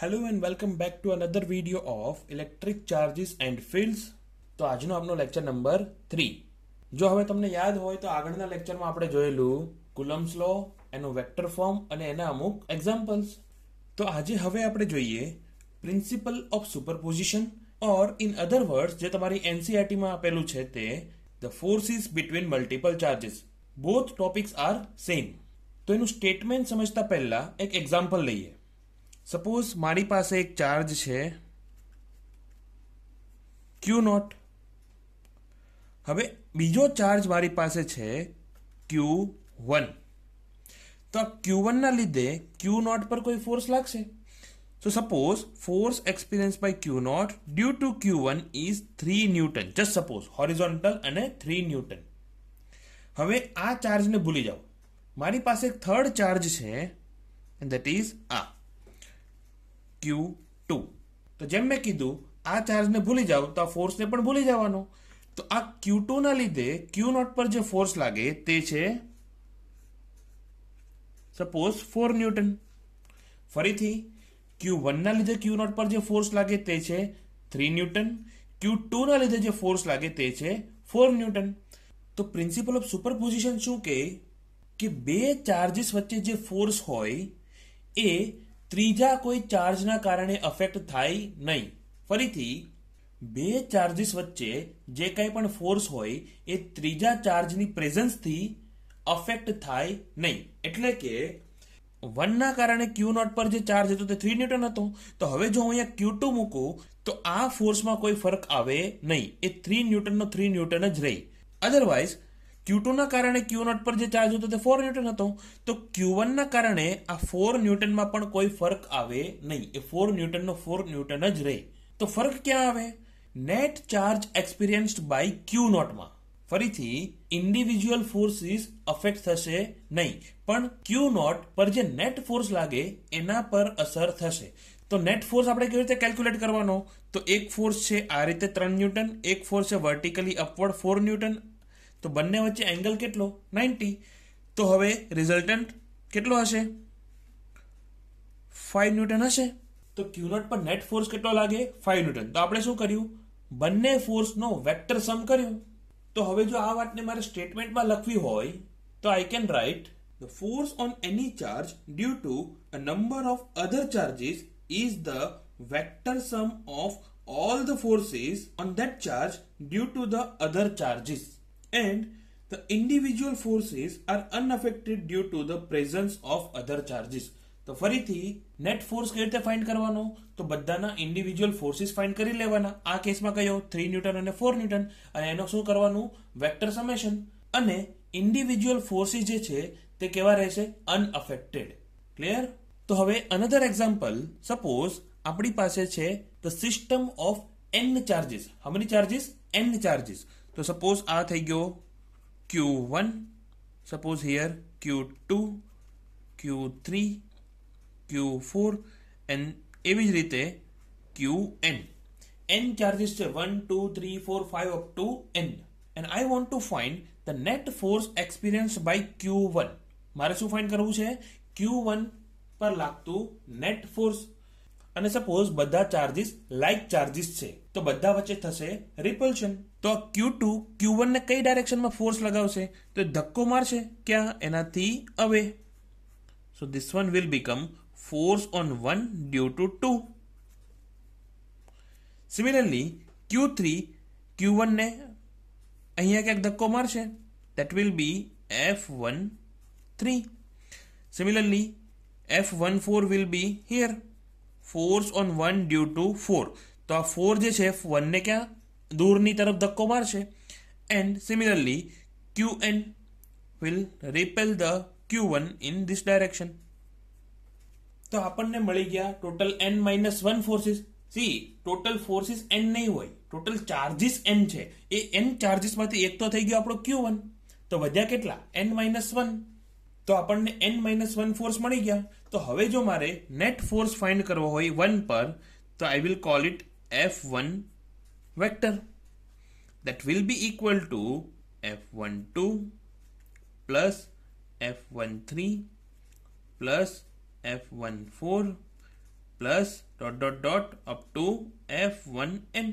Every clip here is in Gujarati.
Hello and welcome back to another video of electric charges and fields તો આજનો આપનો લેક્ચર નંબર થ્રી જો હવે તમને યાદ હોય તો આગળના લેક્ચરમાં આપણે જોયેલું કુલમ્સ લો એનું વેક્ટર ફોર્મ અને એના અમુક એક્ઝામ્પલ્સ તો આજે હવે આપણે જોઈએ principle of superposition or in other words જે તમારી એનસીઆરટીમાં e આપેલું છે તે the forces between multiple charges both topics are same તો એનું સ્ટેટમેન્ટ સમજતા પહેલા એક એક્ઝામ્પલ લઈએ સપોઝ મારી પાસે એક ચાર્જ છે ક્યુ નોટ હવે બીજો ચાર્જ મારી પાસે છે ક્યુ વન તો ક્યુ વનના લીધે ક્યુ નોટ પર કોઈ ફોર્સ લાગશે suppose force experience by q naught due to Q one is three newton just suppose horizontal અને થ્રી ન્યૂટન હવે આ ચાર્જને ભૂલી જાઓ મારી પાસે એક થર્ડ ચાર્જ છે દેટ ઇઝ આ ક્યુ ટુ તો જેમ મેં કીધું આ ચાર્જને ભૂલી જાઓ તો આ ફોર્સને પણ ભૂલી જવાનો તો આ ક્યુ ટુના લીધે ક્યુ નોટ પર જે ફોર્સ લાગે તે છે સપોઝ ફોર ન્યૂટન ફરીથી ક્યુ વનના લીધે ક્યુ નોટ પર જે ફોર્સ લાગે તે છે થ્રી ન્યૂટન ક્યુ ટુના લીધે જે ફોર્સ લાગે તે છે ફોર ન્યૂટન તો પ્રિન્સિપલ ઓફ સુપરપોઝિશન શું કે કે બે ચાર્જીસ વચ્ચે જે ફોર્સ હોય એ ત્રીજા કોઈ ચાર્જના કારણે અફેક્ટ થાય નહીં ફરીથી બે ચાર્જીસ વચ્ચે જે કંઈ પણ ફોર્સ હોય એ ત્રીજા ચાર્જની પ્રેઝન્સથી અફેક્ટ થાય નહીં એટલે કે વનના કારણે ક્યુ નોટ પર જે ચાર્જ હતો તે થ્રી ન્યૂટન હતો તો હવે જો હું અહીંયા ક્યુ ટુ મૂકું તો આ ફોર્સમાં કોઈ ફરક આવે નહીં એ થ્રી ન્યૂટનનો થ્રી ન્યૂટન જ રહી અધરવાઇઝ ક્યુ કારણે ક્યુ નોટ પર જે ચાર્જ હતો તે ફોર ન્યૂટન હતો તો ક્યુ વનના કારણે આ ફોર ન્યૂટનમાં પણ કોઈ ફરક આવે નહીં એ ફોર ન્યૂટનનો ફોર ન્યૂટન જ રહે તો ફરક ક્યાં આવે net charge experienced by q નોટમાં ફરીથી ઇન્ડિવિજ્યુઅલ ફોર્સિસ અફેક્ટ થશે નહીં પણ ક્યુ નોટ પર જે નેટ ફોર્સ લાગે એના પર અસર થશે તો નેટ ફોર્સ આપણે કેવી રીતે કેલ્ક્યુલેટ કરવાનો તો એક ફોર્સ છે આ રીતે ત્રણ ન્યૂટન એક ફોર્સ છે વર્ટિકલી અપવર્ડ ફોર ન્યૂટન તો બંને વચ્ચે એંગલ કેટલો નાઇન્ટી તો હવે રિઝલ્ટન્ટ કેટલો હશે ફાઇવ ન્યૂટન હશે તો ક્યુ નોટ પર નેટ ફોર્સ કેટલો લાગે ફાઇવ ન્યૂટન તો આપણે શું કર્યું બંને ફોર્સનો વેક્ટર સમ કર્યો તો હવે જો આ વાતને મારે સ્ટેટમેન્ટમાં લખવી હોય તો I can write the force on any charge due to a number of other charges is the vector sum of all the forces on that charge due to the other charges and the individual forces are unaffected due to the presence of other charges તો ફરીથી નેટ ફોર્સ કઈ રીતે ફાઇન્ડ કરવાનો તો બધાના ઇન્ડિવિજ્યુઅલ ફોર્સિસ ફાઇન્ડ કરી લેવાના આ કેસમાં કયો થ્રી ન્યૂટન અને ફોર ન્યૂટન અને એનો શું કરવાનું વેક્ટર સમેશન અને ઇન્ડિવિજ્યુઅલ ફોર્સિસ જે છે તે કેવા રહેશે અનઅફેક્ટેડ ક્લિયર તો હવે અનધર એક્ઝામ્પલ સપોઝ આપણી પાસે છે the system of n charges હમણી ચાર્જિસ એન ચાર્જિસ તો સપોઝ આ થઈ ગયો q one suppose here q two q three q four and એવી જ રીતે ક્યુ એન એન ચાર્જિસ છે one two three four five up to n and I want to find the net force experience by q one મારે શું ફાઇન્ડ કરવું છે ક્યુ વન પર લાગતું નેટ ફોર્સ અને સપોઝ બધા ચાર્જિસ લાઇક ચાર્જિસ છે તો બધા વચ્ચે થશે રિપલ્શન તો ક્યુ ટુ ક્યુ વનને કઈ ડાયરેક્શનમાં ફોર્સ લગાવશે તો ધક્કો મારશે ક્યાં એનાથી away so this one will become force on one due to two similarly q three q વનને અહીંયા ક્યાંક ધક્કો મારશે that will be F one three similarly F one four will be here force on one due to four તો આ ફોર જે છે વનને ક્યાં દૂરની તરફ ધક્કો મારશે and similarly q n will repel the q one in this direction તો આપણને મળી ગયા total n minus one forces see total forces n નહીં હોય ટોટલ ચાર્જીસ એન છે એ એન ચાર્જીસમાંથી એક તો થઈ ગયો આપણો ક્યુ વન તો વધ્યા કેટલા એન માઇનસ વન તો આપણને એન માઇનસ વન ફોર્સ મળી ગયા તો હવે જો મારે નેટ ફોર્સ ફાઇન્ડ કરવો હોય વન પર તો I will call it F one vector that will be equal to F12 plus F13 plus F14 plus dot dot dot up to F1n.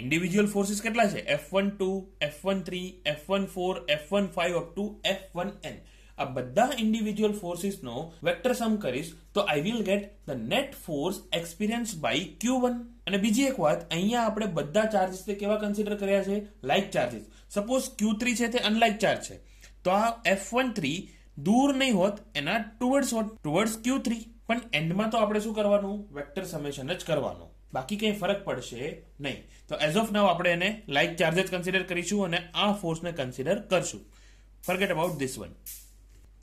Individual forces કેટલા છે F12, F13, F14, F15 up to F1n આ બધા ઇન્ડિવિજ્યુઅલ નો વેક્ટર સમ કરીશ તો I will get the net force experience by q one અને બીજી એક વાત અહીંયા આપણે બધા ચાર્જિસ કેવા કન્સિડર કર્યા છે like charges suppose q three છે તે અનલાઇક ચાર્જ છે તો આ એફ વન થ્રી દૂર નહીં હોત એના ટુવર્ડ્સ હોત ટુવર્ડ્સ ક્યુ થ્રી પણ એન્ડમાં તો આપણે શું કરવાનું વેક્ટર સમેશન જ કરવાનું બાકી કંઈ ફરક પડશે નહીં તો એઝ ઓફ નાવ આપણે એને લાઇક ચાર્જ કન્સિડર કરીશું અને આ ફોર્સને કન્સિડર કરશું ફર્ગેટ અબાઉટ ધીસ વન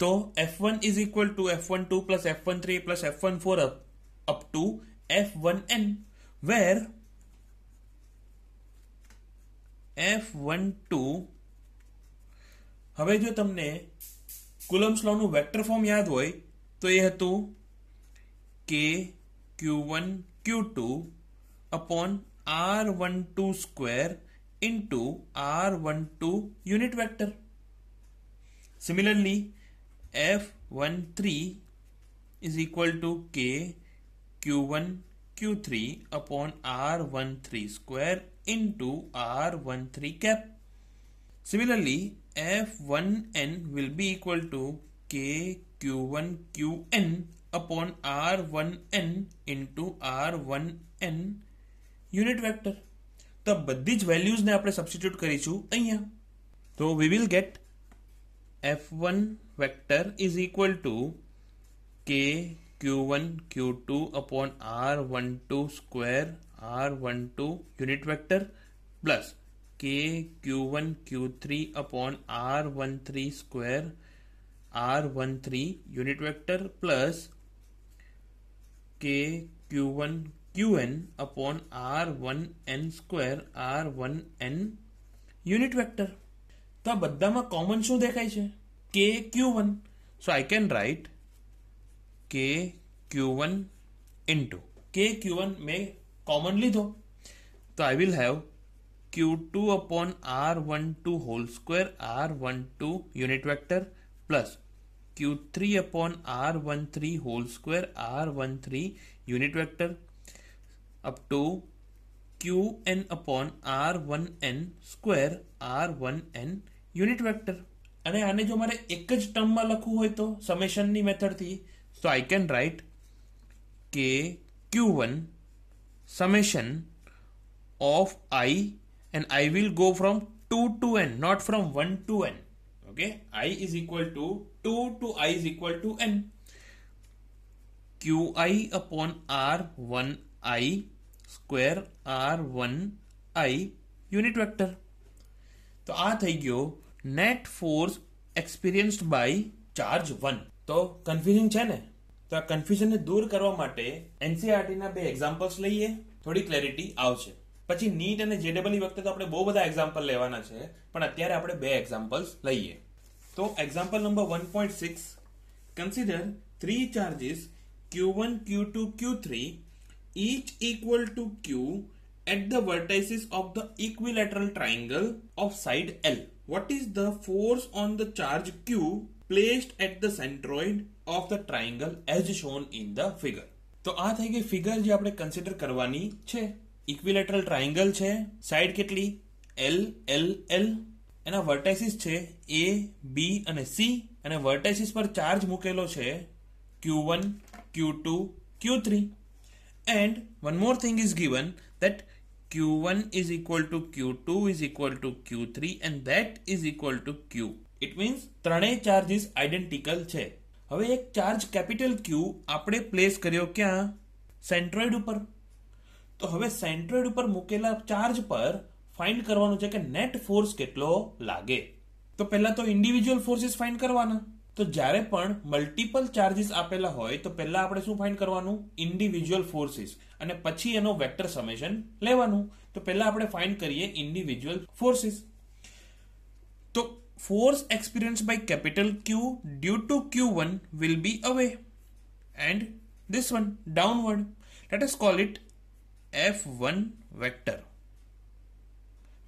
तो F one is equal to F one two plus F one three plus F one four up to F one n where F one two હવે જો તમને કુલમ્સ લોનું વેક્ટર ફોર્મ યાદ હોય તો એ હતું કે ક્યુ one q two upon r one two square into r one two unit vector similarly F one three is equal to k q one q three upon r one three square into r one three cap similarly F one n will be equal to k q one q n upon r one n into r one n vector तो बदीज બધી वेल्यूज ने अपने સબસ્ટિટ્યુટ કરીશું અહીંયા तो we will get f1 vector is equal to k q1 q2 upon r12 square r12 unit vector plus k q1 q3 upon r13 square r13 unit vector plus k q1 qn upon r1n square r1n unit vector. તો આ બધામાં કોમન શું દેખાય છે કે ક્યુ one so I can write કે ક્યુ વન ઇન્ટુ કે ક્યુ વન મેં કોમન લીધો તો I will have q two upon r one two whole square r one two unit vector plus q three upon r one three whole square r one three unit vector up to q n upon r one n square r one n unit vector અને આને જો મારે એક જ ટર્મમાં લખવું હોય તો સમેશનની મેથડથી સો આઈ કેન રાઇટ કે ક્યુ one summation of i and I will go from two to n not from one to n okay i is equal to two to i is equal to n q i upon r one i square r one i unit vector તો આ થઈ ગયો net force experienced by charge one તો કન્ફ્યુઝન છે ને તો આ કન્ફ્યુઝનને દૂર કરવા માટે એનસીઆરટીના e બે એક્ઝામ્પલ્સ લઈએ થોડી ક્લેરિટી આવશે પછી નીટ અને જેડબલની વખતે તો આપણે બહુ બધા એક્ઝામ્પલ લેવાના છે પણ અત્યારે આપણે બે એક્ઝામ્પલ્સ લઈએ તો example number one point six consider three charges q one q two q three each equal to q at the vertices of the equilateral triangle of side L. What is the force on the charge Q placed at the centroid of the triangle as shown in the figure? તો આ થઈ ગઈ ફિગર જે આપણે કન્સિડર કરવાની છે ઇક્વિલેટરલ ટ્રાયંગલ છે સાઈડ કેટલી એલ એલ એલ એના વર્ટાઇસિસ છે એ બી અને સી અને વર્ટાઇસિસ પર ચાર્જ મૂકેલો છે q one q two q three and one more thing is given that Q1 is equal to Q2 is equal to Q3 and that is equal to Q. It means ત્રણેય ચાર્જીસ આઈડેન્ટિકલ છે હવે એક ચાર્જ કેપિટલ ક્યુ આપણે પ્લેસ કર્યો ક્યાં સેન્ટ્રોઇડ ઉપર તો હવે સેન્ટ્રોઇડ ઉપર મૂકેલા ચાર્જ પર ફાઇન્ડ કરવાનું છે કે નેટ ફોર્સ કેટલો લાગે તો પહેલા તો ઇન્ડિવિજ્યુઅલ ફોર્સિસ ફાઇન્ડ કરવાના તો જ્યારે પણ મલ્ટિપલ ચાર્જીસ આપેલા હોય તો પહેલા આપણે શું ફાઇન્ડ કરવાનું ઇન્ડિવિજ્યુઅલ ફોર્સિસ અને પછી એનો વેક્ટર સમેશન લેવાનું તો પહેલા આપણે ફાઇન્ડ કરીએ ઇન્ડિવિજ્યુઅલ ફોર્સિસ તો force experience by capital Q due to Q one will be away and this one downward downward let call it F one vector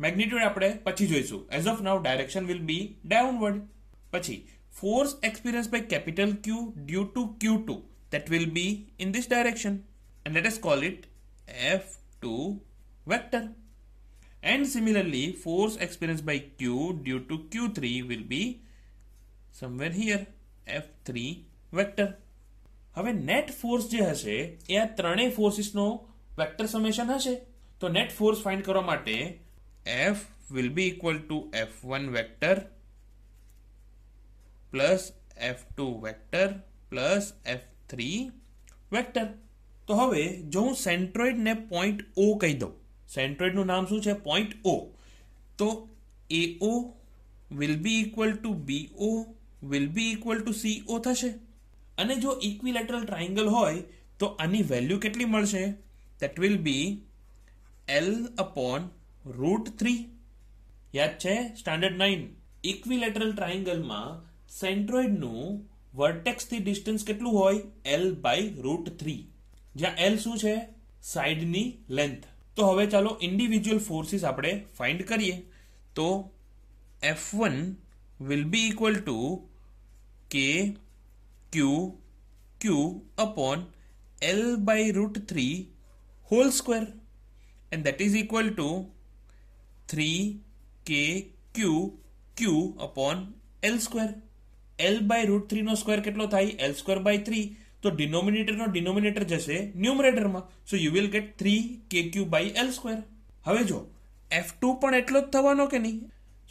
magnitude આપણે પછી જોઈશું as of now direction will be downward પછી force experienced by capital Q due to Q2 that will be in this direction and let us call it F2 vector. And similarly, force experienced by Q due to Q3 will be somewhere here F3 vector net net force જે હશે એ આ ત્રણેય ફોર્સિસનો વેક્ટર સમેશન હશે તો નેટ ફોર્સ ફાઇન્ડ કરવા માટે F will be equal to F1 vector plus F two vector plus F three vector તો હવે જો હું સેન્ટ્રોઇડને પોઈન્ટ ઓ કહી દઉં સેન્ટ્રોઇડનું નામ શું છે પોઈન્ટ ઓ તો A O will be equal to B O will be equal to C O થશે અને જો ઇક્વિલેટરલ ટ્રાયંગલ હોય તો આની વેલ્યુ કેટલી મળશે that will be L upon root three યાદ છે સ્ટાન્ડર્ડ નાઇન ઇક્વિલેટરલ ટ્રાયંગલમાં સેન્ટ્રોઇડનું વર્ટેક્સથી ડિસ્ટન્સ કેટલું હોય એલ બાય રૂટ થ્રી જ્યાં એલ શું છે સાઇડની લેન્થ તો હવે ચાલો ઇન્ડિવિજ્યુઅલ ફોર્સીસ આપણે ફાઇન્ડ કરીએ તો F one will be equal to K Q Q upon L by root three whole square and that is equal to three K Q Q upon L square L by root થ્રીનો સ્કવેર કેટલો થાય એલ સ્ક્વેર બાય થ્રી તો ડિનોમિનેટરનો ડિનોમિનેટર જશે ન્યુમરેટરમાં so you will get three K Q by L square હવે જો એફ ટુ પણ એટલો જ થવાનો કે નહીં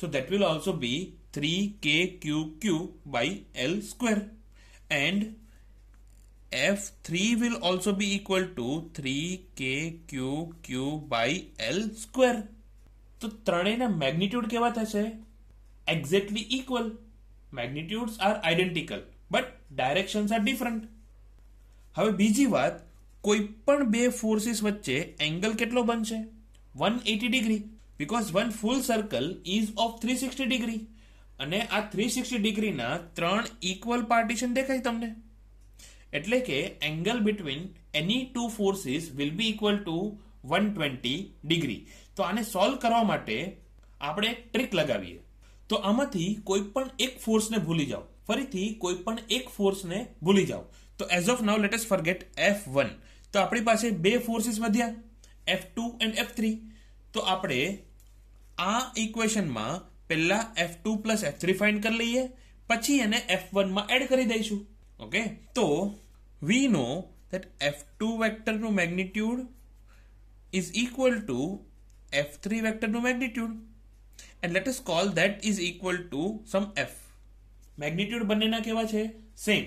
so that will also be three K Q Q by L square and F three will also be equal to three K Q Q by L square તો ત્રણેયના મેગ્નિટ્યુડ કેવા થશે exactly equal magnitudes are identical but directions are different હવે બીજી વાત કોઈ પણ બે ફોર્સીસ વચ્ચે એંગલ કેટલો બનશે one eighty degree because one full circle is of three sixty degree અને આ થ્રી સિક્સટી ડિગ્રીના ત્રણ ઇક્વલ પાર્ટીશન દેખાય તમને એટલે કે angle between any two forces will be equal to one twenty degree તો આને સોલ્વ કરવા માટે આપણે ટ્રીક લગાવીએ તો આમાંથી કોઈ પણ એક ફોર્સને ભૂલી જાઓ ફરીથી કોઈ પણ એક ફોર્સને ભૂલી જાઓ તો as of now latest forget F one તો આપણી પાસે બે ફોર્સીસ વધ્યા F two and F three તો આપણે આ ઇક્વેશનમાં પહેલાં F two plus F three find કરી લઈએ પછી એને એફ વનમાં એડ કરી દઈશું ઓકે તો we know that F two વેક્ટરનું magnitude is equal to F three વેક્ટરનું magnitude and let us call that is equal to some F magnitude બંનેના કેવા છે સેમ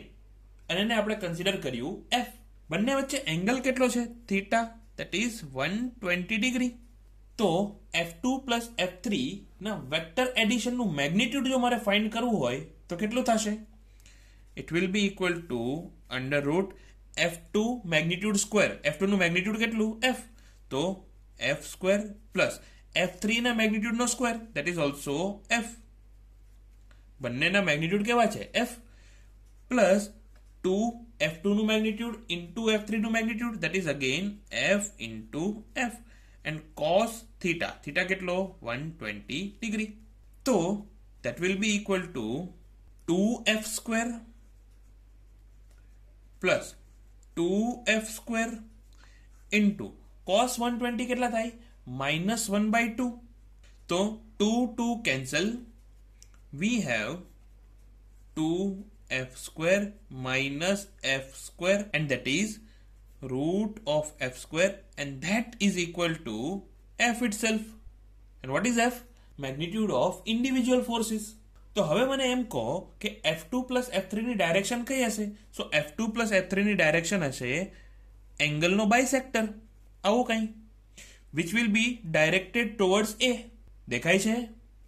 અને એને આપણે કન્સિડર કર્યું એફ બંને વચ્ચે એંગલ કેટલો છે theta that is one twenty degree તો F two plus F three ના વેક્ટર એડિશનનું મેગ્નિટ્યુડ જો મારે ફાઇન્ડ કરવું હોય તો કેટલું થશે it will be equal to under root F two magnitude square F ટુનું મેગ્નિટ્યુડ કેટલું એફ તો એફ સ્ક્વેર પ્લસ F3 ના મેગ્નિટ્યુડનો square that is also F બંનેના મેગ્નિટ્યુડ કેવા છે F પ્લસ ટુ એફ ટુનું મેગ્નિટ્યુડ ઇન્ટુ એફ થ્રીનું magnitude that is again F into F and cos theta theta કેટલો વન ટ્વેન્ટી ડિગ્રી તો that will be equal to two F square plus two F square into cos one twenty કેટલા થાય माइनस वन बाई टू तो two two cancel we have two F square minus F square and that is root of F square and that is equal to F itself and what is F magnitude of individual forces तो हम मैंने एम कहो कि F two plus F three direction कई हे so F two plus F three direction हे एंगल नो बाय सेक्टर आओ कहीं which will be directed towards A દેખાય છે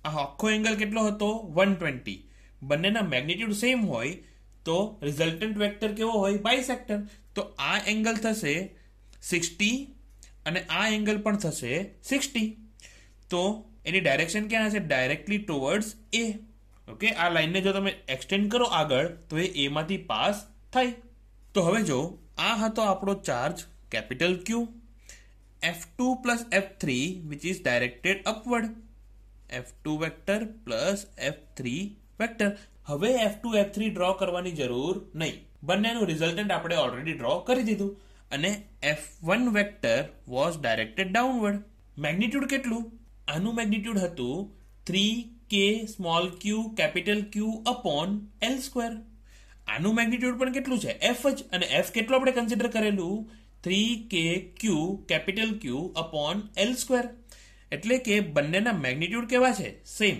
આ આખો એંગલ કેટલો હતો વન ટ્વેન્ટી બંનેના મેગ્નિટ્યુડ સેમ હોય તો રિઝલ્ટન્ટ વેક્ટર કેવો હોય બાય સેક્ટર તો આ એંગલ થશે સિક્સટી અને આ એંગલ પણ થશે સિક્સટી તો એની ડાયરેક્શન ક્યાં હશે ડાયરેક્ટલી ટુવર્ડ્સ એ ઓકે આ લાઇનને જો તમે એક્સટેન્ડ કરો આગળ તો એ એમાંથી પાસ થાય તો હવે જો આ હતો આપણો charge capital Q f2 plus f3 which is directed upward f2 vector plus f3 vector હવે f2 f3 ડ્રો કરવાની જરૂર નહીં બંનેનું રિઝલ્ટન્ટ આપણે ઓલરેડી ડ્રો કરી દીધું અને f1 vector was directed downward magnitude કેટલું આનું મેગ્નિટ્યુડ હતું three K small Q capital Q upon L square આનું મેગ્નિટ્યુડ પણ કેટલું છે એફ જ અને એફ કેટલું આપણે કન્સિડર કરેલું three K Q capital Q upon L square એટલે કે બંનેના મેગ્નિટ્યુડ કેવા છે સેમ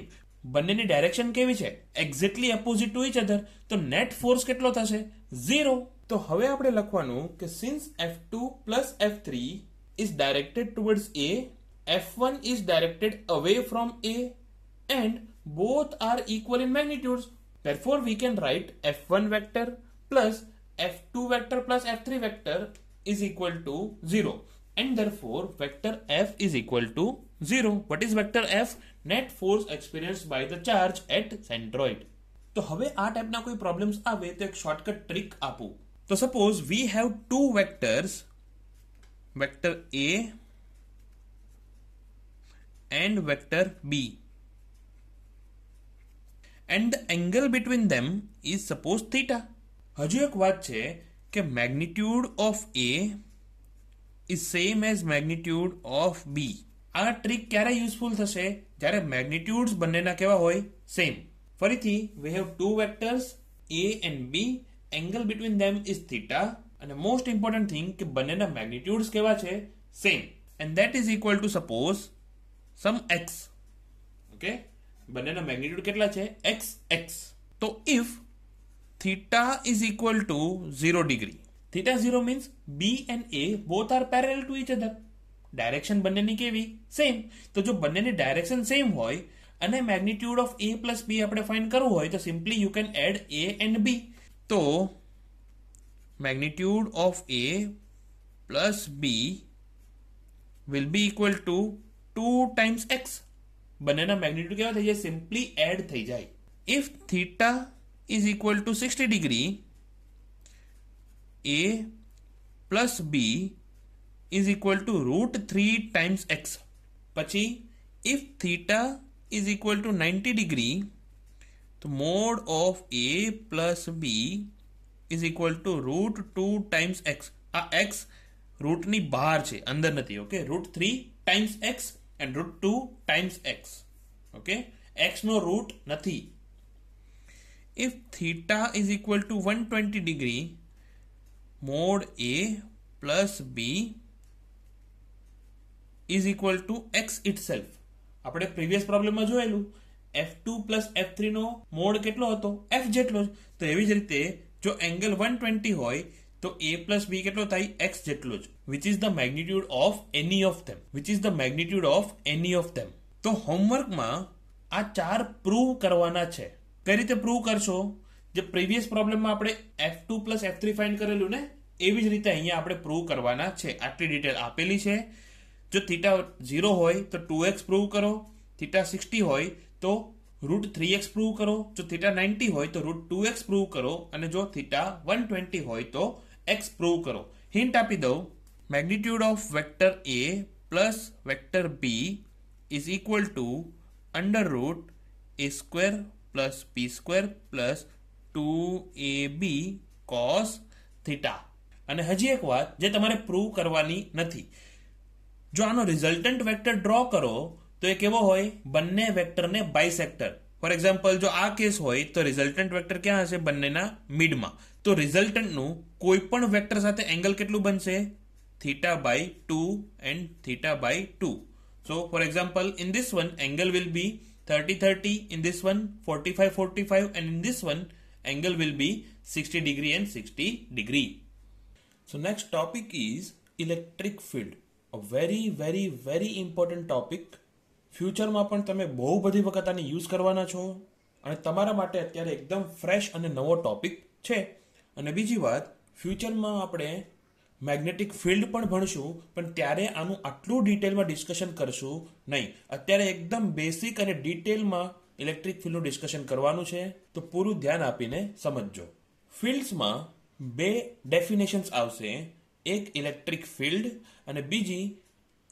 બંનેની ડાયરેક્શન કેવી છે exactly opposite to each other તો નેટ ફોર્સ કેટલો થશે ઝીરો તો હવે આપણે લખવાનું કે since F two plus F three is directed towards A F one is directed away from A and both are equal in magnitude therefore we can write f1 vector plus vector plus F three vector is equal to 0 and therefore vector F is equal to 0. What is vector F? Net force experienced by the charge at centroid. So, if we have any problems, we have a shortcut trick. So, suppose we have two vectors, vector A and vector B. And the angle between them is suppose theta. Now, કે magnitude of A is same as magnitude of B આ ટ્રીક ક્યારે યુઝફુલ થશે જ્યારે મેગ્નિટ્યુડ્સ બંનેના કેવા હોય સેમ ફરીથી we have two vectors A and B angle between them is theta અને મોસ્ટ ઇમ્પોર્ટન્ટ થિંગ કે બંનેના મેગ્નિટ્યુડ્સ કેવા છે same and that is equal to suppose some X okay બંનેના મેગ્નિટ્યુડ કેટલા છે એક્સ એક્સ તો if theta is equal to zero degree Theta zero means B and A both are parallel to each other direction બંનેની કેવી સેમ તો જો બંનેની ડાયરેક્શન સેમ હોય અને magnitude of A plus B આપણે ફાઇન્ડ કરવું હોય તો simply you can add A and B તો magnitude of A plus B will be equal to two times X બંનેના મેગ્નિટ્યુડ કેવા થઈ જાય સિમ્પલી એડ થઈ જાય if theta is equal to 60 degree a plus b is equal to root 3 times x Pachi, if theta is equal to 90 degree the mode of a plus b is equal to root 2 times root ni bahar બહાર andar nati Okay, root three times X and root two times X. Okay, X no root નથી if theta is equal to 120 degree mod A plus B is equal to x itself આપણે પ્રીવિયસ પ્રોબ્લેમમાં જોયેલું એફ ટુ પ્લસ એફ થ્રીનો મોડ કેટલો હતો એફ જેટલો જ તો એવી જ રીતે જો એંગલ વન ટ્વેન્ટી હોય તો એ પ્લસ બી કેટલો થાય એક્સ જેટલો જ which is the magnitude of any of them which is the magnitude of any of them તો હોમવર્કમાં આ ચાર પ્રૂવ કરવાના છે કઈ રીતે પ્રૂવ કરશો જે પ્રીવિયસ પ્રોબ્લેમમાં આપણે F two plus F three find કરેલું ને એવી જ રીતે અહીંયા આપણે પ્રૂવ કરવાના છે આટલી ડિટેલ આપેલી છે જો થીટા ઝીરો હોય તો ટુ એક્સ પ્રૂવ કરો થીટા સિક્સટી હોય તો રૂટ થ્રી એક્સ પ્રૂવ કરો જો થીટા નાઇન્ટી હોય તો રૂટ ટુ એક્સ પ્રૂવ કરો અને જો થીટા વન ટ્વેન્ટી હોય તો એક્સ પ્રૂવ કરો હિન્ટ આપી દઉં magnitude of vector A plus vector B is equal to under root A square plus P square plus two A B cos theta અને હજી એક વાત જે તમારે પ્રૂવ કરવાની નથી જો આનો રિઝલ્ટન્ટ વેક્ટર ડ્રો કરો તો એ કેવો હોય બંને વેક્ટરને બાયસેક્ટર ફોર એક્ઝામ્પલ જો આ કેસ હોય તો રિઝલ્ટન્ટ વેક્ટર ક્યાં હશે બંનેના મિડમાં તો રિઝલ્ટન્ટનું કોઈ પણ વેક્ટર સાથે એંગલ કેટલું બનશે theta by two and theta by two so for example in this one angle will be 30 30 in this one 45 45 and in this one angle will be 60 degree and 60 degree so next topic is electric field a very very very important topic ફ્યુચરમાં પણ તમે બહુ બધી વખત આને યુઝ કરવાના છો અને તમારા માટે અત્યારે એકદમ ફ્રેશ અને નવો ટોપિક છે અને બીજી વાત ફ્યુચરમાં આપણે મેગ્નેટિક ફિલ્ડ પણ ભણશું પણ ત્યારે આનું આટલું ડિટેલમાં ડિસ્કશન કરશું નહીં અત્યારે એકદમ બેસિક અને ડિટેલમાં ઇલેક્ટ્રિક ફિલ્ડનું ડિસ્કશન કરવાનું છે તો પૂરું ધ્યાન આપીને સમજજો ફિલ્ડ્સમાં બે ડેફિનેશન્સ આવશે એક ઇલેક્ટ્રિક ફિલ્ડ અને બીજી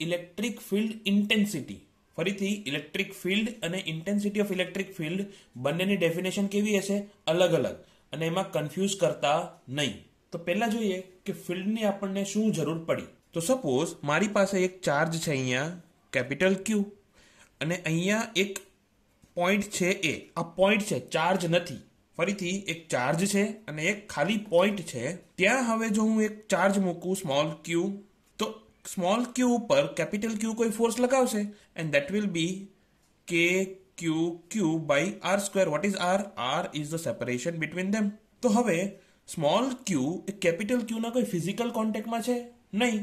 ઇલેક્ટ્રિક ફિલ્ડ ઇન્ટેન્સિટી ફરીથી ઇલેક્ટ્રિક ફિલ્ડ અને ઇન્ટેન્સિટી ઓફ ઇલેક્ટ્રિક ફિલ્ડ બંનેની ડેફિનેશન કેવી હશે અલગ અલગ અને એમાં કન્ફ્યુઝ કરતા નહીં તો પહેલાં જોઈએ કે ફિલ્ડની આપણને શું જરૂર પડી તો સપોઝ મારી પાસે એક ચાર્જ છે અહીંયા કેપિટલ ક્યુ અને અહીંયા એક પોઈન્ટ છે એ આ પોઈન્ટ છે ચાર્જ નથી ફરીથી એક ચાર્જ છે અને એક ખાલી પોઈન્ટ છે ત્યાં હવે જો હું એક ચાર્જ મૂકું સ્મોલ ક્યુ તો સ્મોલ ક્યુ ઉપર કેપિટલ ક્યુ કોઈ ફોર્સ લગાવશે and that will be K Q Q by R square what is R R is the separation between them તો હવે સ્મોલ ક્યુ એ કેપિટલ ક્યુના કોઈ ફિઝિકલ કોન્ટેક્ટમાં છે નહીં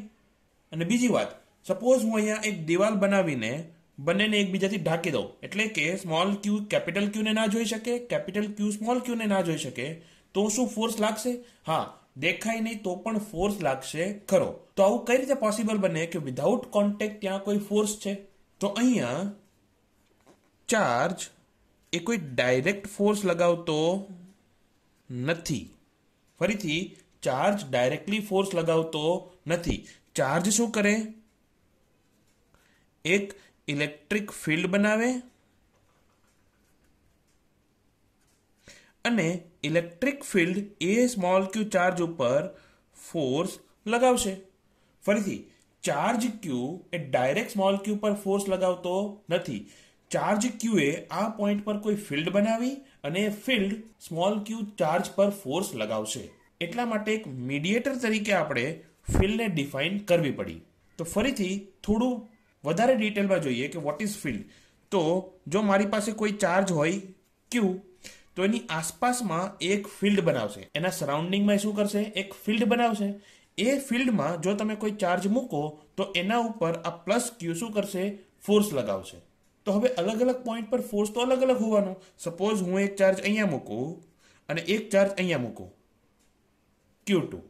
અને બીજી વાત સપોઝ હું અહીંયા એક દિવાલ બનાવીને બંનેને એકબીજાથી ઢાંકી દઉં એટલે કે સ્મોલ ક્યુ કેપિટલ ક્યુને ના જોઈ શકે કેપિટલ ક્યુ સ્મોલ ક્યુને ના જોઈ શકે તો શું ફોર્સ લાગશે હા દેખાય નહીં તો પણ ફોર્સ લાગશે ખરો તો આવું કઈ રીતે પોસિબલ બને કે વિધાઉટ કોન્ટેક્ટ ત્યાં કોઈ ફોર્સ છે તો અહીંયા ચાર્જ એ કોઈ ડાયરેક્ટ ફોર્સ લગાવતો નથી ફરીથી ચાર્જ ડાયરેક્ટલી ફોર્સ લગાવતો નથી ચાર્જ શું કરે એક ઇલેક્ટ્રિક ફિલ્ડ બનાવે અને ઇલેક્ટ્રિક ફિલ્ડ એ સ્મોલ ક્યુ ચાર્જ ઉપર ફોર્સ લગાવશે ફરીથી ચાર્જ ક્યુ એ ડાયરેક્ટ સ્મોલ ક્યુ પર ફોર્સ લગાવતો નથી ચાર્જ ક્યુએ આ પોઈન્ટ પર કોઈ ફિલ્ડ બનાવી અને ફિલ્ડ સ્મોલ ક્યુ ચાર્જ પર ફોર્સ લગાવશે એટલા માટે એક મીડિયેટર તરીકે આપણે ફિલ્ડને ડિફાઇન કરવી પડી તો ફરીથી થોડું વધારે ડિટેલમાં જોઈએ કે વોટ ઇઝ ફિલ્ડ તો જો મારી પાસે કોઈ ચાર્જ હોય ક્યુ તો એની આસપાસમાં એક ફિલ્ડ બનાવશે એના સરાઉન્ડિંગમાં શું કરશે એક ફિલ્ડ બનાવશે એ ફિલ્ડમાં જો તમે કોઈ ચાર્જ મૂકો તો એના ઉપર આ પ્લસ ક્યુ શું કરશે ફોર્સ લગાવશે તો હવે અલગ અલગ પોઈન્ટ પર ફોર્સ તો અલગ અલગ હોવાનો સપોઝ હું એક ચાર્જ અહીંયા મૂકું અને એક ચાર્જ અહીંયા મૂકું ક્યુ ટુ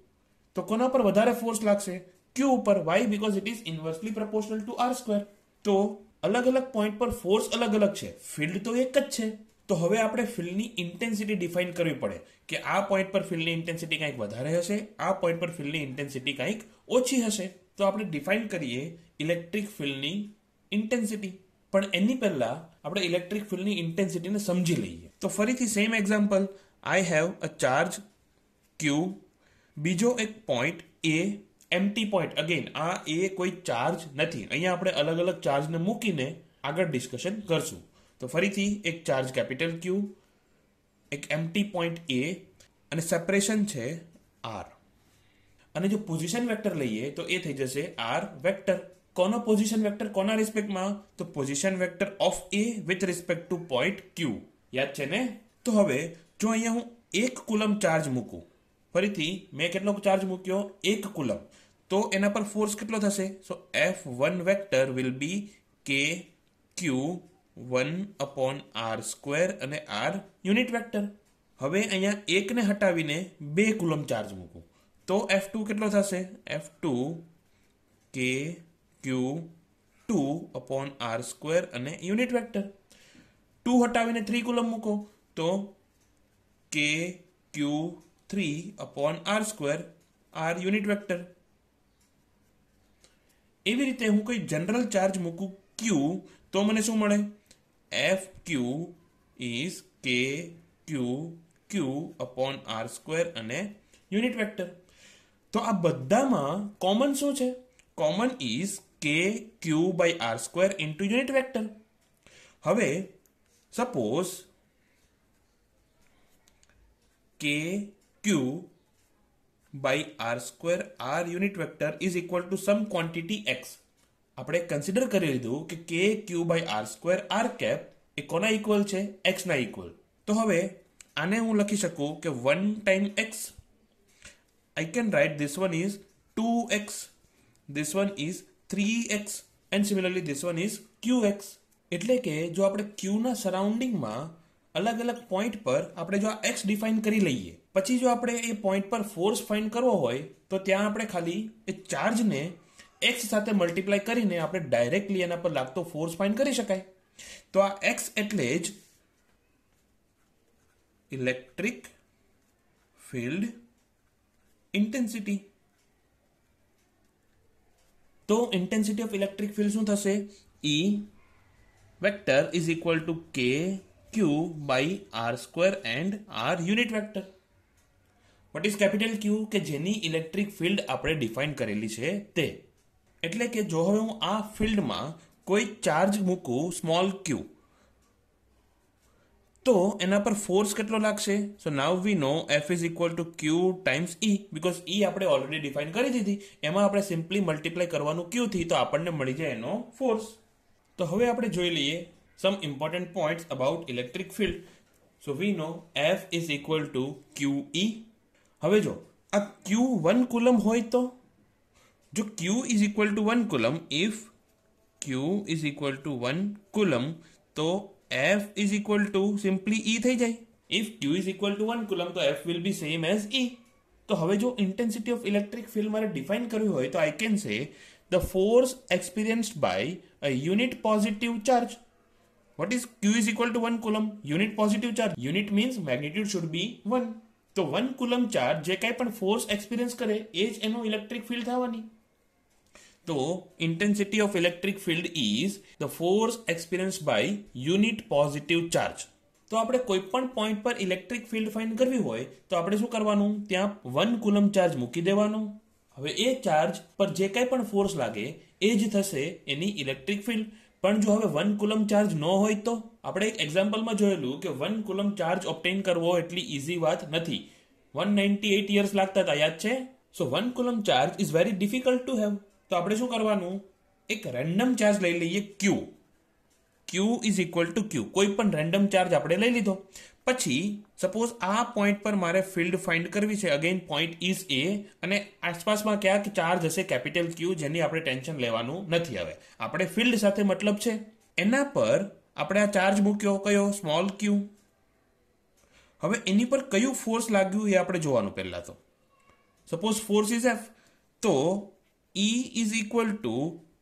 તો કોના પર વધારે ફોર્સ લાગશે ક્યુ ઉપર why because it is inversely proportional to R square તો અલગ અલગ પોઈન્ટ પર ફોર્સ અલગ અલગ છે ફિલ્ડ તો એક જ છે તો હવે આપણે ફિલ્ડની ઇન્ટેન્સિટી ડિફાઇન કરવી પડે કે આ પોઈન્ટ પર ફિલ્ડની ઇન્ટેન્સિટી કંઈક વધારે હશે આ પોઈન્ટ પર ફિલ્ડની ઇન્ટેન્સિટી કંઈક ઓછી હશે તો આપણે ડિફાઇન કરીએ ઇલેક્ટ્રિક ફિલ્ડની ઇન્ટેન્સિટી પણ એની પહેલાં આપણે ઇલેક્ટ્રિક ફિલ્ડની ઇન્ટેન્સિટીને સમજી લઈએ તો ફરીથી same example I have a charge Q બીજો એક point A empty point again આ એ કોઈ ચાર્જ નથી અહીંયા આપણે અલગ અલગ ચાર્જને મૂકીને આગળ ડિસ્કશન કરશું તો ફરીથી એક ચાર્જ કેપિટલ ક્યુ એક એમટી પોઈન્ટ એ અને સેપરેશન છે આર અને જો પોઝિશન વેક્ટર લઈએ તો એ થઈ જશે આર વેક્ટર કોનો પોઝિશન વેક્ટર કોના રિસ્પેક્ટમાં તો position vector of A with respect to point Q યાદ છે ને તો હવે જો અહીંયા હું એક કુલમ ચાર્જ મૂકું ફરીથી મેં કેટલો ચાર્જ મૂક્યો એક કુલમ તો એના પર ફોર્સ કેટલો થશે so F one vector will be K Q one upon R square અને આર યુનિટ વેક્ટર હવે અહીંયા એકને હટાવીને બે કુલમ ચાર્જ મૂકું તો એફ ટુ કેટલો થશે F two K Q two upon R square અને યુનિટ વેક્ટર ટુ હટાવીને થ્રી કુલમ મૂકો તો K Q three upon R square R unit vector એવી રીતે હું કોઈ જનરલ ચાર્જ મૂકું ક્યુ તો મને શું મળે F Q is K Q Q upon R square અને યુનિટ વેક્ટર તો આ બધામાં કોમન શું છે common is K Q by R square into unit vector હવે suppose K Q by R square R unit vector is equal to some quantity X આપણે કન્સિડર કરી લીધું કે K Q by R square R cap A કોના ઇક્વલ છે એક્સના ઇક્વલ તો હવે આને હું લખી શકું કે one time X I can write this one is two X this one is three X and similarly this one is Q X એટલે કે જો આપણે ક્યુના સરાઉન્ડિંગમાં અલગ અલગ પોઈન્ટ પર આપણે જો આ એક્સ ડિફાઇન કરી લઈએ પછી જો આપણે એ પોઈન્ટ પર ફોર્સ ફાઇન્ડ કરવો હોય તો ત્યાં આપણે ખાલી એ ચાર્જને એક્સ સાથે મલ્ટીપ્લાય કરીને આપણે ડાયરેક્ટલી એના પર લાગતો ફોર્સ ફાઇન્ડ કરી શકાય તો આ એક્સ એટલે જ ઇલેક્ટ્રિક ફિલ્ડ ઇન્ટેન્સિટી તો ઇન્ટેન્સિટી ઓફ ઇલેક્ટ્રિક ફિલ્ડ શું થશે E vector is equal to K Q by R square and R unit vector what is capital Q કે જેની ઇલેક્ટ્રિક ફિલ્ડ આપણે ડિફાઇન કરેલી છે તે એટલે કે જો હવે હું આ ફિલ્ડમાં કોઈ ચાર્જ મૂકું સ્મોલ ક્યુ તો એના પર ફોર્સ કેટલો લાગશે so now we know F is equal to Q times E because E આપણે ઓલરેડી ડિફાઇન કરી દીધી એમાં આપણે સિમ્પલી મલ્ટીપ્લાય કરવાનું ક્યુ ક્યુથી તો આપણને મળી જાય એનો ફોર્સ તો હવે આપણે જોઈ લઈએ some important points about electric field so we know F is equal to Q E હવે જો આ ક્યુ વન કુલમ હોય તો જો Q is equal to one coulomb if Q is equal to one coulomb તો F is equal to simply E થઈ જાય if Q is equal to one coulomb તો F will be same as E તો હવે જો ઇન્ટેન્સિટી ઓફ ઇલેક્ટ્રિક ફિલ્ડ મારે ડિફાઇન કર્યું હોય તો I can say the force experienced by a unit positive charge what is Q is equal to one coulomb unit positive charge unit means magnitude should be one તો વન કુલમ ચાર્જ જે કાંઈ પણ ફોર્સ એક્સપિરિયન્સ કરે એ જ એનું ઇલેક્ટ્રિક ફિલ્ડ થવાની તો intensity of electric field is the force experience by unit positive charge તો આપણે કોઈ પણ પોઈન્ટ પર ઇલેક્ટ્રિક ફિલ્ડ ફાઇન કરવી હોય તો આપણે શું કરવાનું ત્યાં વન કુલમ ચાર્જ મૂકી દેવાનો હવે એ ચાર્જ પર જે કંઈ પણ ફોર્સ લાગે એ જ થશે એની ઇલેક્ટ્રિક ફિલ્ડ પણ જો હવે વન કુલમ ચાર્જ ન હોય તો આપણે એક એક્ઝામ્પલમાં જોયેલું કે વન કુલમ ચાર્જ ઓપ્ટેન કરવો એટલી ઇઝી વાત નથી વન નાઇન્ટી એટ યર્સ લાગતા હતા યાદ છે so one coulomb charge is very difficult to have તો આપણે શું કરવાનું એક રેન્ડમ ચાર્જ લઈ લઈએ Q Q is equal to Q કોઈ પણ રેન્ડમ ચાર્જ આપણે લઈ લીધો પછી સપોઝ આ પોઈન્ટ પર મારે ફિલ્ડ ફાઇન્ડ કરવી છે અગેન પોઈન્ટ ઇઝ એ અને આસપાસમાં ક્યાંક ચાર્જ હશે કેપિટલ ક્યુ જેની આપણે ટેન્શન લેવાનું નથી હવે આપણે ફિલ્ડ સાથે મતલબ છે એના પર આપણે આ ચાર્જ મૂક્યો કયો સ્મોલ ક્યુ હવે એની પર કયું ફોર્સ લાગ્યું એ આપણે જોવાનું પહેલાં તો સપોઝ ફોર્સ ઇઝ એફ તો E is equal to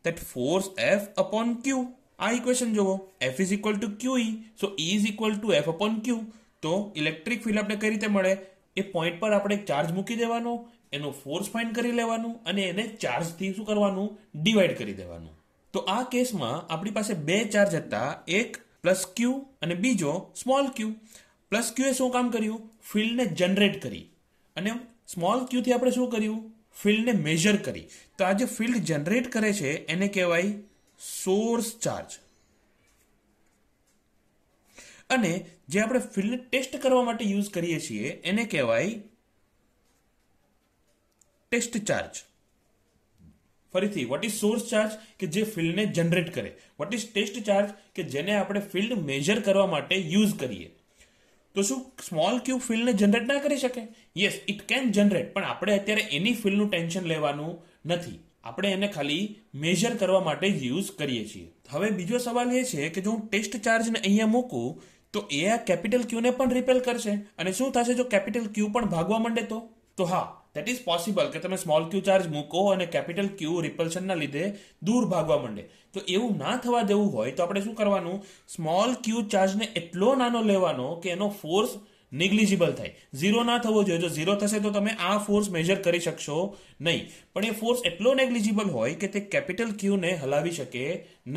that force F upon Q. આ ઇક્વેશન જુઓ F is equal to QE. So E is equal to F upon Q. તો ઇલેક્ટ્રિક ફિલ્ડ આપણે કઈ રીતે મળે એ પોઈન્ટ પર આપણે એક ચાર્જ મૂકી દેવાનો એનો ફોર્સ ફાઇન્ડ કરી લેવાનું અને એને ચાર્જથી શું કરવાનું ડિવાઈડ કરી દેવાનું તો આ કેસમાં આપણી પાસે બે ચાર્જ હતા એક પ્લસ ક્યુ અને બીજો સ્મોલ ક્યુ પ્લસ ક્યુએ શું કામ કર્યું ફિલ્ડને જનરેટ કરી અને સ્મોલ ક્યુથી આપણે શું કર્યું ફિલ્ડને મેજર કરી તો આ જે ફિલ્ડ જનરેટ કરે છે એને કહેવાય સોર્સ ચાર્જ અને જે આપણે ફિલ્ડને ટેસ્ટ કરવા માટે યુઝ કરીએ છીએ એને કહેવાય ટેસ્ટ ચાર્જ ફરીથી વોટ ઇઝ સોર્સ ચાર્જ કે જે ફિલ્ડને જનરેટ કરે વોટ ઇઝ ટેસ્ટ ચાર્જ કે જેને આપણે ફિલ્ડ મેજર કરવા માટે યુઝ કરીએ તો શું સ્મોલ ક્યુબ ફિલ્ડને જનરેટ ના કરી શકે યસ ઇટ કેન જનરેટ પણ આપણે અત્યારે એની ફિલ્ડનું ટેન્શન લેવાનું નથી આપણે એને ખાલી મેજર કરવા માટે જ યુઝ કરીએ છીએ હવે બીજો સવાલ એ છે કે જો હું ટેસ્ટ ચાર્જને અહીંયા મૂકું તો એ આ કેપિટલ ક્યુને પણ રિપેલ કરશે અને શું થશે જો કેપિટલ ક્યુ પણ ભાગવા માંડે તો તો હા દેટ ઇઝ પોસિબલ કે તમે સ્મોલ ક્યુ ચાર્જ મૂકો અને કેપિટલ ક્યુ રિપલ્શનના લીધે દૂર ભાગવા માંડે તો એવું ના થવા દેવું હોય તો આપણે શું કરવાનું સ્મોલ ક્યુ ચાર્જને એટલો નાનો લેવાનો કે એનો ફોર્સ નિગ્લિજિબલ થાય ઝીરો ના થવો જોઈએ જો ઝીરો થશે તો તમે આ ફોર્સ મેજર કરી શકશો નહીં પણ એ ફોર્સ એટલો નેગ્લિજિબલ હોય કે તે કેપિટલ ક્યુને હલાવી શકે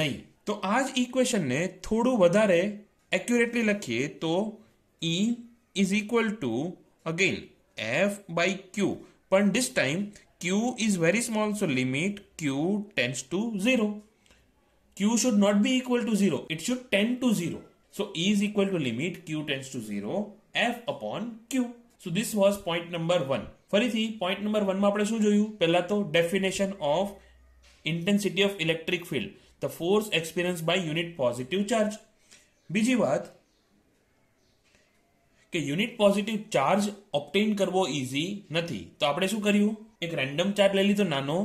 નહીં તો આ જ ઇક્વેશનને થોડું વધારે એક્યુરેટલી લખીએ તો E is equal to again f by q. But this time q is very small so limit q tends to 0. q should not be equal to 0. It should tend to 0. So e is equal to limit q tends to 0 f upon q. So this was point number 1. ફરીથી પોઈન્ટ નંબર વનમાં આપણે શું જોયું પહેલાં તો definition of intensity of electric field the force experience by unit positive charge બીજી વાત કે યુનિટ પોઝિટિવ ચાર્જ ઓપ્ટેન કરવો ઇઝી નથી તો આપણે શું કર્યું એક રેન્ડમ ચાર્જ લઈ લીધો નાનો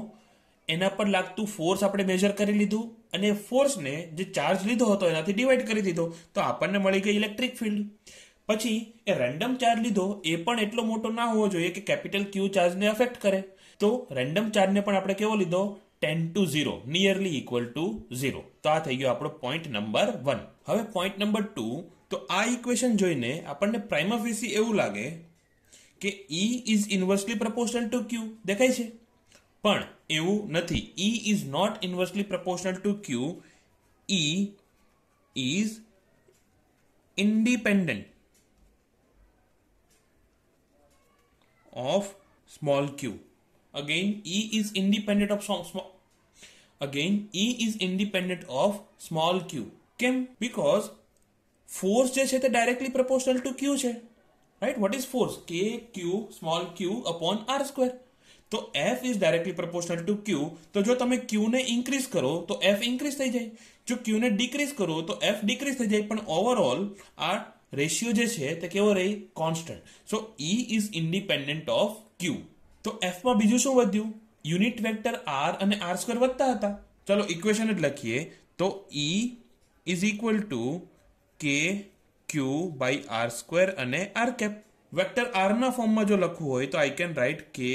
એના પર લાગતું ફોર્સ આપણે મેજર કરી લીધું અને ફોર્સને જે ચાર્જ લીધો હતો એનાથી ડિવાઈડ કરી દીધો તો આપણને મળી ગઈ ઇલેક્ટ્રિક ફિલ્ડ પછી એ રેન્ડમ ચાર્જ લીધો એ પણ એટલો મોટો ના હોવો જોઈએ કે કેપિટલ ક્યુ ચાર્જને અફેક્ટ કરે તો રેન્ડમ ચાર્જને પણ આપણે કેવો લીધો tend to zero nearly equal to zero તો આ થઈ ગયો આપણો પોઈન્ટ નંબર વન હવે પોઈન્ટ નંબર ટુ તો આ ઇક્વેશન જોઈને આપણને પ્રાઇમાફેસી એવું લાગે કે E is inversely proportional to Q દેખાય છે પણ એવું નથી E is not inversely proportional to Q E is independent of small Q again E is independent of small again E is independent of small Q કેમ બીકોઝ ફોર્સ જે છે તે ડાયરેક્ટલી પ્રપોર્શનલ ટુ ક્યુ છે right vote is force K Q small Q upon R square તો F is directly proportional to Q તો જો તમે ક્યુને ઇન્ક્રીઝ કરો તો એફ ઇન્ક્રીઝ થઈ જાય જો ક્યુને ડિક્રીઝ કરો તો એફ ડિક્રીઝ થઈ જાય પણ ઓવરઓલ આ રેશિયો જે છે તે કેવો રહી constant so E is independent of Q તો એફમાં બીજું શું વધ્યું યુનિટ વેક્ટર આર અને આર સ્ક્વેર વધતા હતા ચલો ઇક્વેશન જ લખીએ તો E is equal to K Q by R square અને આર કેપ વેક્ટર આરના ફોર્મમાં જો લખવું હોય તો આઈ કેન રાઇટ કે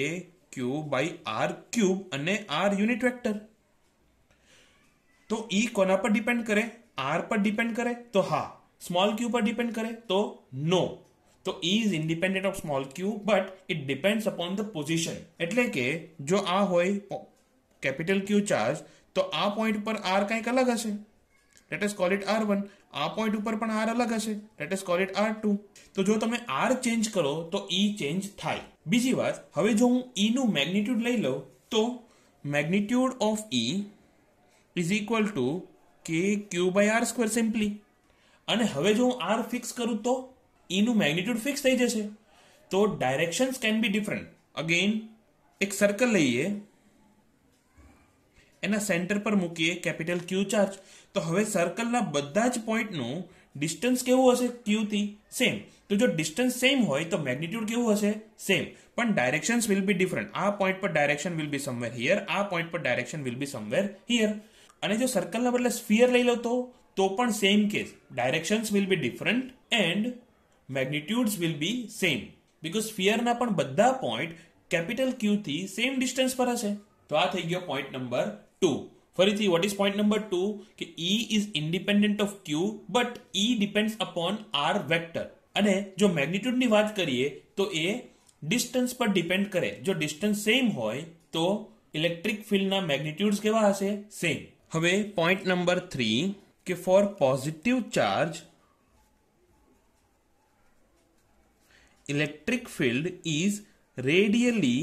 ક્યુ બાય આર ક્યુબ અને આર યુનિટ વેક્ટર તો ઈ e કોના પર ડિપેન્ડ કરે આર પર ડિપેન્ડ કરે તો હા સ્મોલ ક્યુ પર ડિપેન્ડ કરે તો નો તો E is independent of small Q but it depends upon the position એટલે કે જો આ હોય કેપિટલ ક્યુ ચાર્જ તો આ પોઈન્ટ પર આર કંઈક અલગ હશે let's call it R one આ પોઈન્ટ ઉપર પણ આર અલગ હશે let's call it R two તો જો તમે આર ચેન્જ કરો તો ઈ e ચેન્જ થાય બીજી વાત હવે જો હું ઈનું e મેગ્નિટ્યુડ લઈ લઉં તો magnitude of E is equal to K Q by R square simply અને હવે જો હું આર ફિક્સ કરું તો ઈનું મેગ્નિટ્યુડ ફિક્સ થઈ જશે તો directions can be different again એક સર્કલ લઈએ એના સેન્ટર પર મૂકીએ કેપિટલ ક્યુ ચાર્જ તો હવે સર્કલના બધા જ પોઈન્ટનું ડિસ્ટન્સ કેવું હશે ક્યુથી સેમ તો જો ડિસ્ટન્સ સેમ હોય તો મેગ્નિટ્યુડ કેવું હશે સેમ પણ ડાયરેક્શન્સ વિલ બી ડિફરન્ટ આ પોઈન્ટ પર direction will be somewhere here આ પોઈન્ટ પર direction will be somewhere here અને જો સર્કલના બદલે સ્ફિયર લઈ લો તો તો પણ same case directions will be different and magnitudes will be same because સ્ફિયરના પણ બધા પોઈન્ટ કેપિટલ ક્યુથી સેમ ડિસ્ટન્સ પર હશે તો આ થઈ ગયો પોઈન્ટ નંબર ટુ ફરીથી what is point number two કે E is independent of Q but E depends upon R vector અને જો મેગ્નિટ્યુડની વાત કરીએ તો એ ડિસ્ટન્સ પર ડિપેન્ડ કરે જો ડિસ્ટન્સ સેમ હોય તો ઇલેક્ટ્રિક ફિલ્ડના મેગ્નિટ્યુડ્સ કેવા હશે સેમ હવે પોઈન્ટ નંબર થ્રી કે for positive charge electric field is radially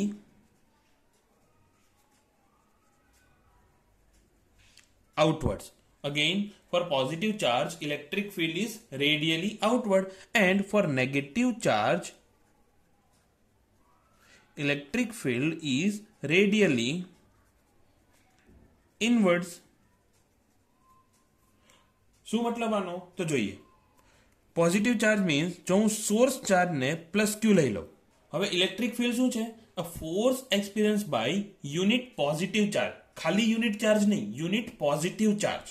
outwards. Again, for positive charge, electric field is radially outward and for negative charge, electric field is radially inwards. શું મતલબ આનો તો જોઈએ પોઝિટિવ ચાર્જ મીન્સ જો હું સોર્સ ચાર્જને પ્લસ ક્યુ લઈ લઉં હવે ઇલેક્ટ્રિક ફિલ્ડ શું છે a force experience by unit positive charge ખાલી યુનિટ ચાર્જ નહીં યુનિટ પોઝિટિવ ચાર્જ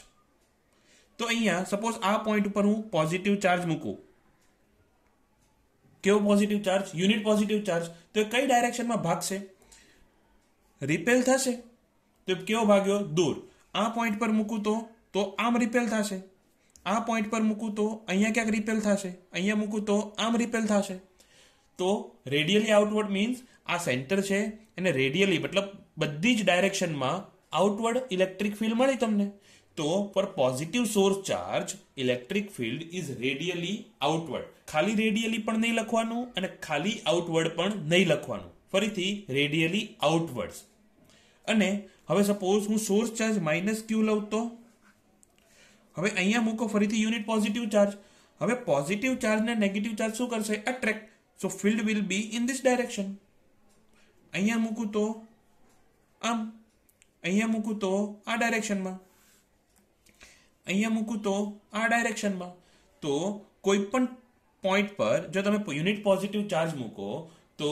તો અહીંયા સપોઝ આ પોઈન્ટ ઉપર હું પોઝિટિવ ચાર્જ મૂકું કેવો positive charge unit positive charge તો એ કઈ ડાયરેક્શનમાં ભાગશે રિપેલ થશે તો કેવો ભાગ્યો દૂર આ પોઈન્ટ પર મૂકું તો તો આમ રિપેલ થશે આ પોઈન્ટ પર મૂકું તો અહીંયા ક્યાંક રિપેલ થશે અહીંયા મૂકું તો આમ રિપેલ થશે તો રેડિયલી આઉટવર્ડ મીન્સ આ સેન્ટર છે એને રેડિયલી મતલબ બધી જ ડાયરેક્શનમાં આઉટવર્ડ ઇલેક્ટ્રિક ફિલ્ડ મળી તમને તો પર positive source charge electric field is radially outward ખાલી રેડિયલી પણ નહીં લખવાનું અને ખાલી આઉટવર્ડ પણ નહીં લખવાનું ફરીથી રેડિયલી આઉટવર્ડ્સ અને હવે સપોઝ હું સોર્સ ચાર્જ માઇનસ ક્યુ લઉં તો હવે અહીંયા મૂકો ફરીથી યુનિટ પોઝિટિવ ચાર્જ હવે પોઝિટિવ ચાર્જને નેગેટિવ ચાર્જ શું કરશે attract so field will be in this direction અહીંયા મૂકું તો આમ અહીંયા મૂકું તો આ ડાયરેક્શનમાં અહીંયા મૂકું તો આ ડાયરેક્શનમાં તો કોઈ પણ પોઈન્ટ પર જો તમે યુનિટ પોઝિટિવ ચાર્જ મૂકો તો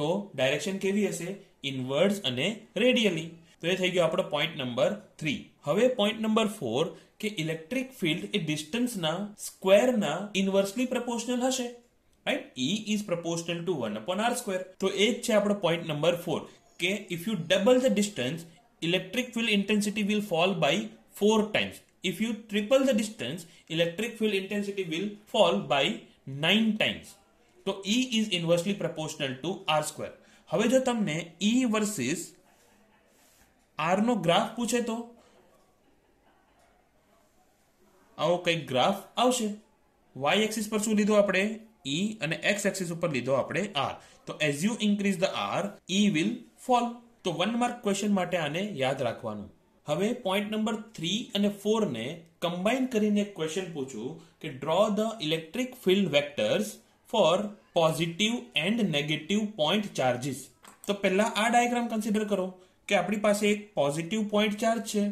તો ડાયરેક્શન કેવી હશે ઇનવર્ડ્સ અને રેડિયલી તો એ થઈ ગયો આપણો પોઈન્ટ નંબર થ્રી હવે પોઈન્ટ નંબર ફોર કે ઇલેક્ટ્રિક ફિલ્ડ એ ડિસ્ટન્સના સ્ક્વેરના ઇન્વર્સલી પ્રપોર્શનલ હશે right E is proportional to one upon R square તો એ જ છે આપણો પોઈન્ટ નંબર ફોર કે if you double the distance electric field intensity will fall by 4 times. If you triple the distance, electric field intensity will fall by 9 times. તો E is inversely proportional to R square. હવે જો તમને E વર્સિસ R નો ગ્રાફ પૂછે તો આવો કંઈક ગ્રાફ આવશે વાય એક્સિસ પર શું લીધો આપણે E અને એક્સ એક્સિસ ઉપર લીધો આપણે R તો as you increase the R E will fall તો વન માર્ક ક્વેશ્ચન માટે આને યાદ રાખવાનું હવે પોઈન્ટ નંબર થ્રી અને ફોરને કમ્બાઈન કરીને ક્વેશ્ચન પૂછું કે draw the electric field vectors for positive and negative point charges તો પહેલાં આ ડાયગ્રામ કન્સિડર કરો કે આપણી પાસે એક પોઝિટિવ પોઈન્ટ ચાર્જ છે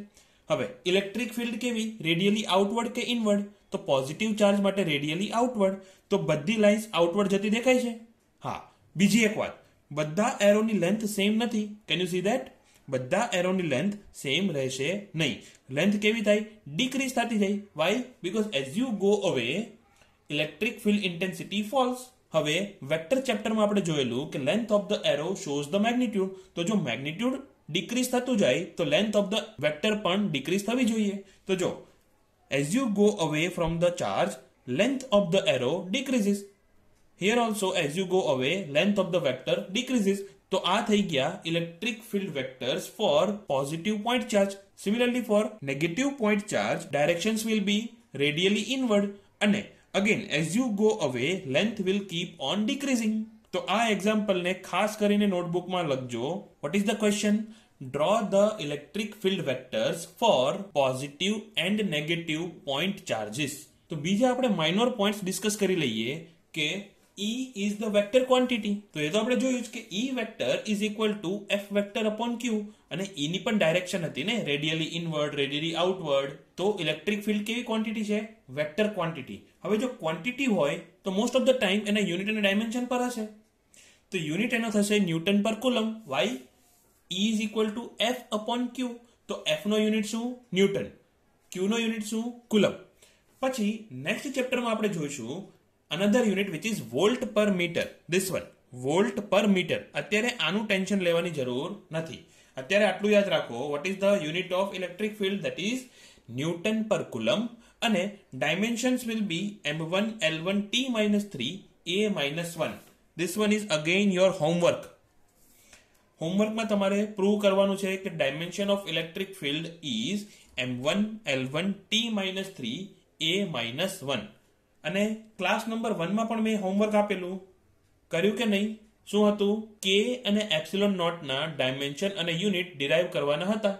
હવે ઇલેક્ટ્રિક ફિલ્ડ કેવી રેડિયલી આઉટવર્ડ કે ઇનવર્ડ તો પોઝિટિવ ચાર્જ માટે રેડિયલી આઉટવર્ડ તો બધી લાઇન્સ આઉટવર્ડ જતી દેખાય છે હા બીજી એક વાત બધા એરોની લેન્થ સેમ નથી કેન યુ સી દેટ બધા એરોની લેન્થ સેમ રહેશે નહીં લેન્થ કેવી થાય ડિક્રીઝ થતી જાય why because as you go away electric field intensity falls હવે વેક્ટર ચેપ્ટરમાં આપણે જોયેલું કે length of the arrow shows the magnitude તો જો મેગ્નિટ્યુડ ડિક્રીઝ થતું જાય તો લેન્થ ઓફ ધ વેક્ટર પણ ડિક્રીઝ થવી જોઈએ તો જો as you go away from the charge length of the arrow decreases here also as you go away length of the vector decreases तो आ गया electric field vectors for positive point charge similarly for negative point charge direction will be radially inward अने again as you go away length will keep on decreasing तो आ एक्साम्पल ने खास कर नोटबुक में लखजो what is the question draw the electric field vectors for positive and negative point charges तो बीजा अपने माइनोर पॉइंट डिस्कस कर लीए के E is the vector quantity તો એ તો આપણે જોયું જ કે E vector is equal to F vector upon Q અને E ની પણ ડાયરેક્શન હતી ને રેડિયલી ઇનવર્ડ રેડિયલી આઉટવર્ડ તો ઇલેક્ટ્રિક ફિલ્ડ કેવી ક્વોન્ટિટી છે વેક્ટર ક્વોન્ટિટી હવે જો ક્વોન્ટિટી હોય તો મોસ્ટ ઓફ ધ ટાઈમ એના યુનિટ અને ડાયમેન્શન પર હશે તો યુનિટ એનો થશે newton per coulomb why E is equal to F upon Q તો F નો યુનિટ શું ન્યૂટન Q નો યુનિટ શું કુલમ પછી નેક્સ્ટ ચેપ્ટરમાં આપણે જોઈશું another unit which is volt per metre this one volt per metre અત્યારે આનું ટેન્શન લેવાની જરૂર નથી અત્યારે આટલું યાદ રાખો what is the unit of electric field that is newton per coulomb અને dimensions will be M one L one T minus three A minus one this one is again your homework હોમવર્કમાં તમારે પ્રૂવ કરવાનું છે કે dimension of electric field is M one L one T minus three A minus one અને ક્લાસ નંબર વનમાં પણ મેં હોમવર્ક આપેલું કર્યું કે નહીં શું હતું કે અને એપ્સિલોન નોટના ડાયમેન્શન અને યુનિટ ડિરાઈવ કરવાના હતા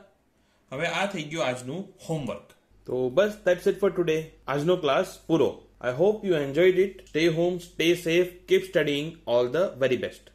હવે આ થઈ ગયું આજનું હોમવર્ક તો બસ દેટ્સ ઇટ ફોર ટુડે આજનો ક્લાસ પૂરો I hope you enjoyed it stay home stay safe keep studying all the very best